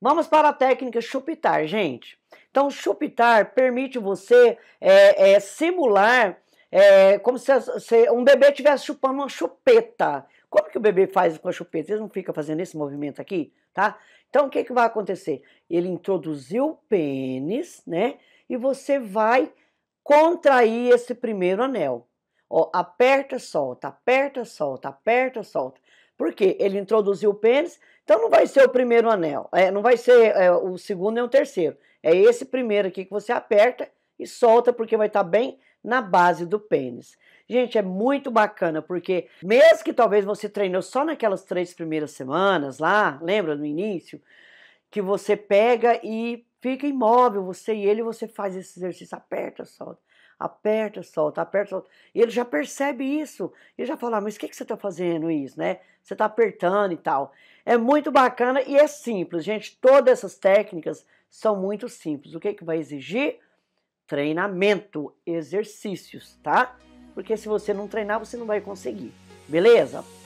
Vamos para a técnica chupitar, gente. Então, chupitar permite você é, é, simular é, como se, se, um bebê estivesse chupando uma chupeta. Como que o bebê faz com a chupeta? Ele não fica fazendo esse movimento aqui, tá? Então, o que, que vai acontecer? Ele introduziu o pênis, né? E você vai contrair esse primeiro anel. Ó, aperta, solta, aperta, solta, aperta, solta. Por quê? Ele introduziu o pênis, então não vai ser o primeiro anel, é, não vai ser é, o segundo nem o terceiro. É esse primeiro aqui que você aperta e solta, porque vai estar tá bem na base do pênis. Gente, é muito bacana, porque mesmo que talvez você treinou só naquelas três primeiras semanas lá, lembra no início? que você pega e fica imóvel, você e ele, você faz esse exercício, aperta, solta, aperta, solta, aperta, solta. E ele já percebe isso, ele já fala, ah, mas o que, que você está fazendo isso, né? Você está apertando e tal. É muito bacana e é simples, gente. Todas essas técnicas são muito simples. O que, que vai exigir? Treinamento, exercícios, tá? Porque se você não treinar, você não vai conseguir, beleza?